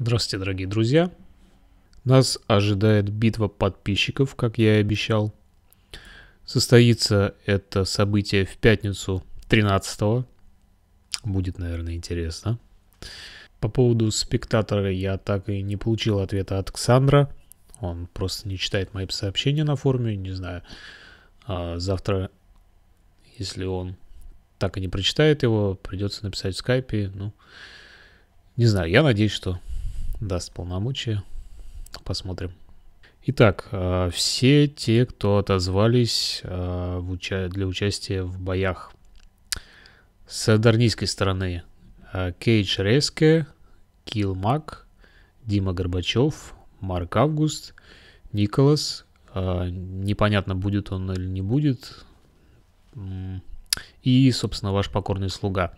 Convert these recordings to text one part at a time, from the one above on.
Здравствуйте, дорогие друзья. Нас ожидает битва подписчиков, как я и обещал. Состоится это событие в пятницу 13 -го. Будет, наверное, интересно. По поводу спектатора я так и не получил ответа от Ксандра. Он просто не читает мои сообщения на форуме, не знаю. А завтра, если он так и не прочитает его, придется написать в скайпе. Ну, не знаю, я надеюсь, что даст полномочия. Посмотрим. Итак, э, все те, кто отозвались э, для участия в боях. С дарнийской стороны э, Кейдж Реске, Кил Мак, Дима Горбачев, Марк Август, Николас. Непонятно, будет он или не будет. И, собственно, ваш покорный слуга.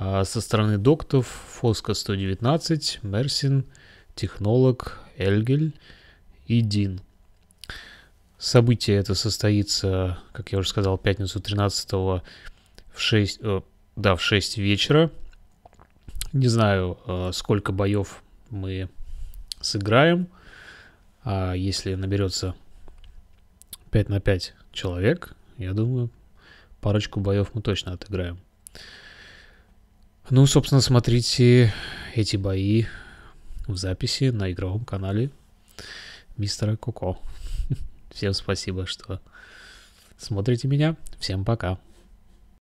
А со стороны доктов Фоска 119, Мерсин, Технолог, Эльгель и Дин. Событие это состоится, как я уже сказал, пятницу 13 в 6, э, да, в 6 вечера. Не знаю, э, сколько боев мы сыграем. А если наберется 5 на 5 человек, я думаю, парочку боев мы точно отыграем. Ну, собственно, смотрите эти бои в записи на игровом канале мистера Коко. Всем спасибо, что смотрите меня. Всем пока.